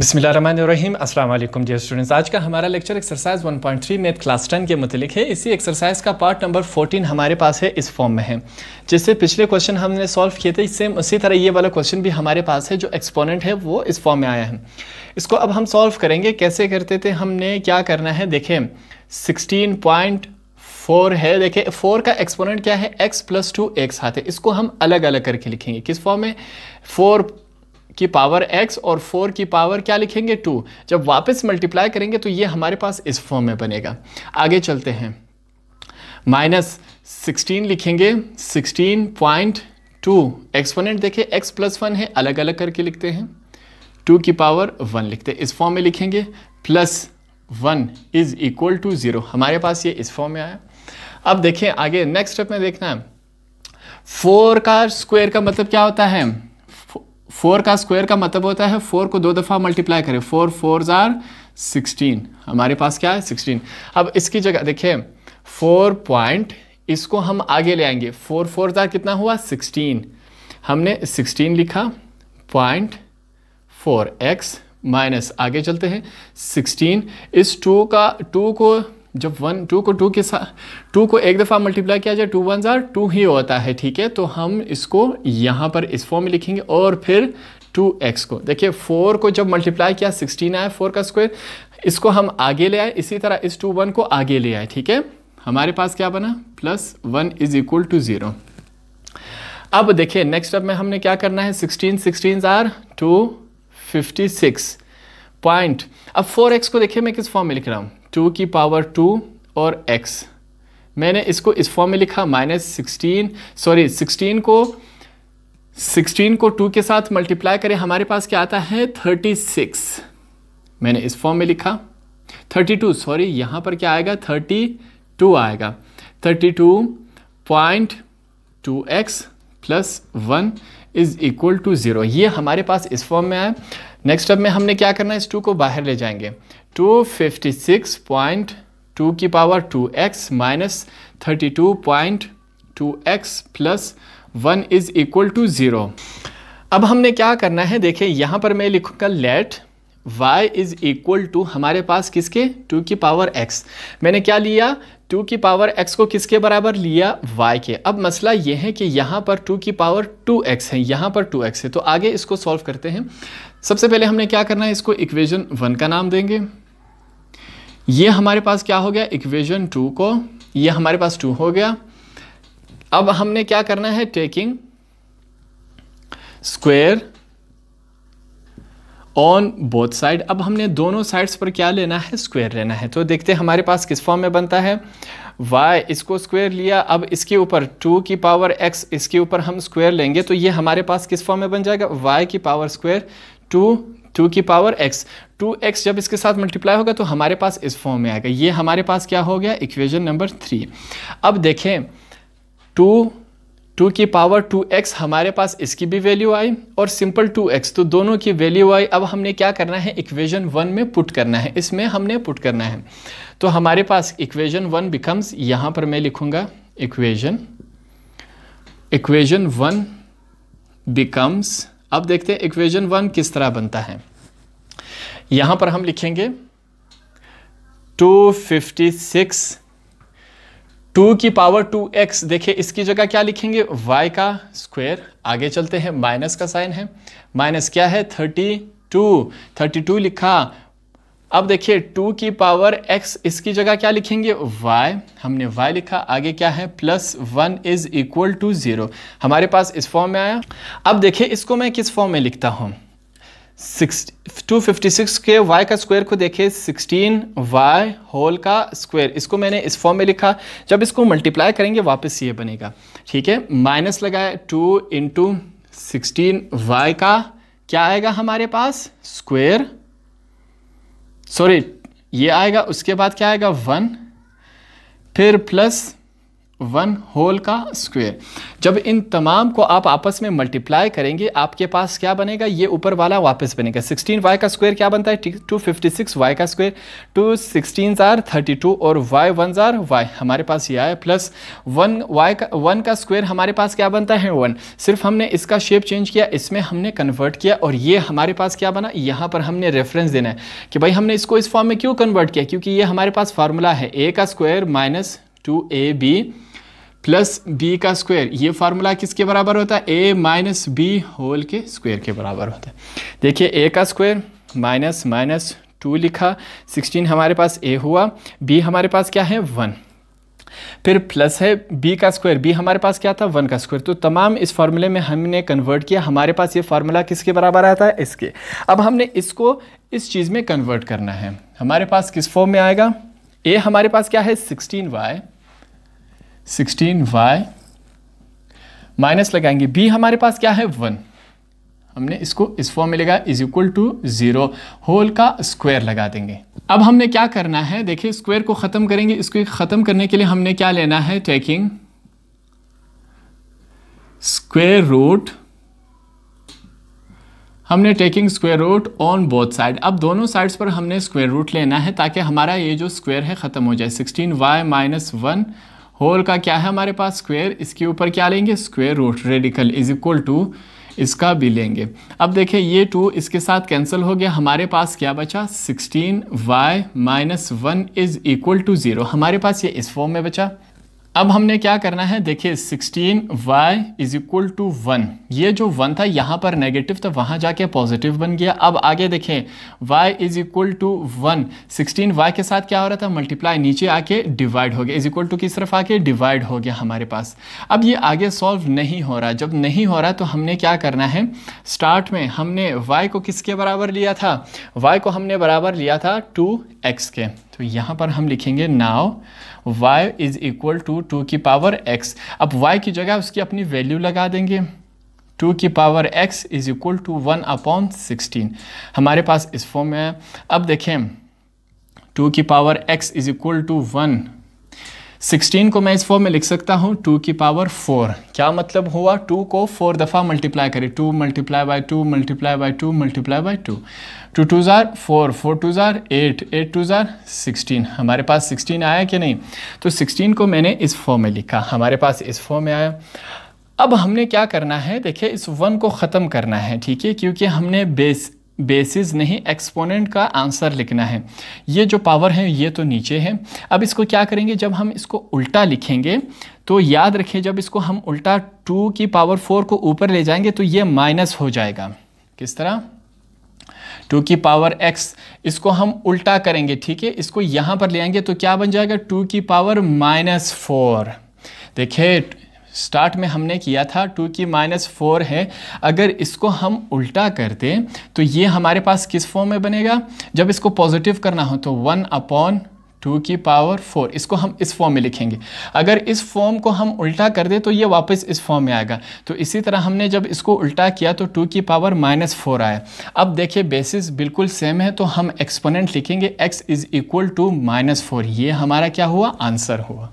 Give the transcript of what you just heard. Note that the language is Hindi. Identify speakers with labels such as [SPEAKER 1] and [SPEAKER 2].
[SPEAKER 1] बिसमीम अस्सलाम वालेकुम डियर स्टूडेंट्स आज का हमारा lecture exercise 1.3 math class ten के मुतलिक है इसी एक्सरसाइज का पार्ट नंबर 14 हमारे पास है इस फॉर्म में है जिससे पिछले क्वेश्चन हमने सॉल्व किए थे सेम उसी तरह ये वाला क्वेश्चन भी हमारे पास है जो एक्सपोनेंट है वो इस फॉर्म में आया है इसको अब हम सॉल्व करेंगे कैसे करते थे हमने क्या करना है देखें सिक्सटीन फोर है देखिए फोर का एक्सपोनेंट क्या है एक्स प्लस टू एक्स हाथ है इसको हम अलग अलग करके लिखेंगे किस फॉर्म में फोर की पावर एक्स और फोर की पावर क्या लिखेंगे टू जब वापस मल्टीप्लाई करेंगे तो ये हमारे पास इस फॉर्म में बनेगा आगे चलते हैं माइनस सिक्सटीन लिखेंगे सिक्सटीन पॉइंट टू एक्सपोनेंट देखिए एक्स प्लस वन है अलग अलग करके लिखते हैं टू की पावर वन लिखते हैं इस फॉर्म में लिखेंगे plus one is equal to zero हमारे पास ये इस फॉर्म में आया अब देखें आगे नेक्स्ट स्टेप में देखना है फोर का स्क्वायर का मतलब क्या होता है फोर का स्क्वायर का मतलब होता है फोर को दो दफ़ा मल्टीप्लाई करें फोर फोर ज़ार सिक्सटीन हमारे पास क्या है सिक्सटीन अब इसकी जगह देखिए फोर पॉइंट इसको हम आगे ले आएंगे फोर फोर ज़ार कितना हुआ सिक्सटीन हमने सिक्सटीन लिखा पॉइंट फोर एक्स माइनस आगे चलते हैं सिक्सटीन इस टू का टू को जब वन टू को टू के साथ टू को एक दफ़ा मल्टीप्लाई किया जाए टू वन ज़ार टू ही होता है ठीक है तो हम इसको यहाँ पर इस फॉर्म में लिखेंगे और फिर टू एक्स को देखिए फोर को जब मल्टीप्लाई किया सिक्सटीन आया फोर का स्क्वायर इसको हम आगे ले आए इसी तरह इस टू वन को आगे ले आए ठीक है हमारे पास क्या बना plus one is equal to zero अब देखिए नेक्स्ट स्टेप में हमने क्या करना है सिक्सटीन सिक्सटीन ज़ार टू फिफ्टी सिक्स पॉइंट अब फोर एक्स को देखिए मैं किस फॉर्म में लिख रहा हूँ टू की पावर टू और एक्स मैंने इसको इस फॉर्म में लिखा माइनस सिक्सटीन सॉरी सिक्सटीन को सिक्सटीन को टू के साथ मल्टीप्लाई करें हमारे पास क्या आता है थर्टी सिक्स मैंने इस फॉर्म में लिखा थर्टी टू सॉरी यहाँ पर क्या आएगा थर्टी टू आएगा thirty two point two x plus one is equal to zero हमारे पास इस फॉर्म में आए नेक्स्ट अब में हमने क्या करना है इस टू को बाहर ले जाएंगे two fifty six point two की power two x minus thirty two point two x plus one is equal to zero अब हमने क्या करना है देखिए यहाँ पर मैं लिखूँगा let y is equal to हमारे पास किसके टू की पावर x मैंने क्या लिया टू की पावर x को किसके बराबर लिया y के अब मसला ये है कि यहाँ पर टू की पावर 2x है यहाँ पर 2x है तो आगे इसको सॉल्व करते हैं सबसे पहले हमने क्या करना है इसको इक्वेशन वन का नाम देंगे ये हमारे पास क्या हो गया इक्वेशन टू को ये हमारे पास टू हो गया अब हमने क्या करना है taking square on both side अब हमने दोनों साइड्स पर क्या लेना है स्क्वेयर लेना है तो देखते हैं हमारे पास किस फॉर्म में बनता है y इसको स्क्वेयर लिया अब इसके ऊपर 2 की पावर x इसके ऊपर हम स्क्वेयर लेंगे तो ये हमारे पास किस फॉर्म में बन जाएगा y की पावर स्क्वेयर टू टू की पावर एक्स टू एक्स जब इसके साथ मल्टीप्लाई होगा तो हमारे पास इस फॉर्म में आएगा ये हमारे पास क्या हो गया इक्वेशन नंबर थ्री अब देखें टू टू की पावर टू एक्स हमारे पास इसकी भी वैल्यू आई और सिंपल टू एक्स तो दोनों की वैल्यू आई अब हमने क्या करना है इक्वेशन वन में पुट करना है इसमें हमने पुट करना है तो हमारे पास इक्वेजन वन बिकम्स यहाँ पर मैं लिखूँगा इक्वेजन इक्वेजन वन बिकम्स अब देखते हैं इक्वेशन वन किस तरह बनता है यहां पर हम लिखेंगे 256 2 की पावर 2x देखिए इसकी जगह क्या लिखेंगे y का स्क्वायर आगे चलते हैं माइनस का साइन है माइनस क्या है 32 32 लिखा अब देखिए टू की पावर एक्स इसकी जगह क्या लिखेंगे वाई हमने वाई लिखा आगे क्या है plus one is equal to zero हमारे पास इस फॉर्म में आया अब देखिए इसको मैं किस फॉर्म में लिखता हूँ टू फिफ्टी सिक्स के वाई का स्क्वायर को देखिए सिक्सटीन वाई होल का स्क्वायर इसको मैंने इस फॉर्म में लिखा जब इसको मल्टीप्लाई करेंगे वापस ये बनेगा ठीक है माइनस लगाए टू इंटू सिक्सटीन वाई का क्या आएगा हमारे पास स्क्वायर सॉरी ये आएगा उसके बाद क्या आएगा वन फिर प्लस वन होल का स्क्वेयर जब इन तमाम को आप आपस में मल्टीप्लाई करेंगे आपके पास क्या बनेगा ये ऊपर वाला वापस बनेगा 16 वाई का स्क्वायर क्या बनता है 256 वाई का स्क्वायर टू सिक्सटीन ज़ार थर्टी टू और वाई वन ज़ार वाई हमारे पास ये आया प्लस वन वाई का वन का स्क्वायर हमारे पास क्या बनता है वन सिर्फ हमने इसका शेप चेंज किया इसमें हमने कन्वर्ट किया और ये हमारे पास क्या बना यहाँ पर हमने रेफरेंस देना है कि भाई हमने इसको इस फॉर्म में क्यों कन्वर्ट किया क्योंकि ये हमारे पास फार्मूला है ए का square minus two a b plus b का स्क्वायर ये फार्मूला किसके बराबर होता है ए माइनस बी होल के स्क्वायर के बराबर होता है देखिए ए का स्क्वायर माइनस माइनस टू लिखा सिक्सटीन हमारे पास ए हुआ बी हमारे पास क्या है वन फिर प्लस है बी का स्क्वायर बी हमारे पास क्या था वन का स्क्वायर तो तमाम इस फार्मूले में हमने कन्वर्ट किया हमारे पास ये फार्मूला किसके बराबर आता है इसके अब हमने इसको इस चीज़ में कन्वर्ट करना है हमारे पास किस फॉर्म में आएगा ए हमारे पास क्या है sixteen y sixteen y minus लगाएंगे बी हमारे पास क्या है वन हमने इसको इस फॉर्म में लगा is equal to zero whole का स्क्वायर लगा देंगे अब हमने क्या करना है देखिए स्क्वायर को ख़त्म करेंगे इसको ख़त्म करने के लिए हमने क्या लेना है टेकिंग स्क्वायर रूट हमने taking square root on both side अब दोनों साइड्स पर हमने स्क्वायर रूट लेना है ताकि हमारा ये जो स्क्वायर है ख़त्म हो जाए sixteen y minus one whole का क्या है हमारे पास स्क्वेयर इसके ऊपर क्या लेंगे square root radical is equal to इसका भी लेंगे अब देखिए ये टू इसके साथ कैंसिल हो गया हमारे पास क्या बचा 16y y minus one is equal to zero हमारे पास ये इस फॉर्म में बचा अब हमने क्या करना है देखिए sixteen y is equal to one ये जो वन था यहाँ पर नेगेटिव था वहाँ जाके पॉजिटिव बन गया अब आगे देखें y is equal to one sixteen y के साथ क्या हो रहा था मल्टीप्लाई नीचे आके डिवाइड हो गया इज इक्वल टू किस तरफ आके डिवाइड हो गया हमारे पास अब ये आगे सॉल्व नहीं हो रहा जब नहीं हो रहा तो हमने क्या करना है स्टार्ट में हमने वाई को किसके बराबर लिया था वाई को हमने बराबर लिया था टू एक्स के तो यहाँ पर हम लिखेंगे now y is equal to two की पावर x अब y की जगह उसकी अपनी वैल्यू लगा देंगे टू की power x is equal to one upon sixteen हमारे पास इस फॉर्म में है अब देखें टू की power x is equal to one sixteen को मैं इस फॉर्म में लिख सकता हूँ टू की पावर फोर क्या मतलब हुआ टू को फोर दफ़ा मल्टीप्लाई करें two multiply by two multiply by two multiply by two two two ज़ार फोर फोर टू ज़ार एट एट टू ज़ार सिक्सटीन हमारे पास सिक्सटीन आया कि नहीं तो सिक्सटीन को मैंने इस फॉर्म में लिखा हमारे पास इस फॉर्म में आया अब हमने क्या करना है देखिए इस वन को ख़त्म करना है ठीक है क्योंकि हमने बेस बेसिस नहीं एक्सपोनेंट का आंसर लिखना है ये जो पावर है ये तो नीचे है अब इसको क्या करेंगे जब हम इसको उल्टा लिखेंगे तो याद रखें जब इसको हम उल्टा टू की पावर फोर को ऊपर ले जाएंगे तो ये माइनस हो जाएगा किस तरह टू की पावर एक्स इसको हम उल्टा करेंगे ठीक है इसको यहाँ पर ले आएंगे तो क्या बन जाएगा टू की पावर माइनस फोर देखिए स्टार्ट में हमने किया था टू की माइनस फोर है अगर इसको हम उल्टा करते तो ये हमारे पास किस फॉर्म में बनेगा जब इसको पॉजिटिव करना हो तो वन अपॉन टू की पावर फोर इसको हम इस फॉर्म में लिखेंगे अगर इस फॉर्म को हम उल्टा कर दें तो ये वापस इस फॉर्म में आएगा तो इसी तरह हमने जब इसको उल्टा किया तो टू की पावर माइनस फोर आया अब देखिए बेसिस बिल्कुल सेम है तो हम एक्सपोनेंट लिखेंगे x is equal to minus four ये हमारा क्या हुआ आंसर हुआ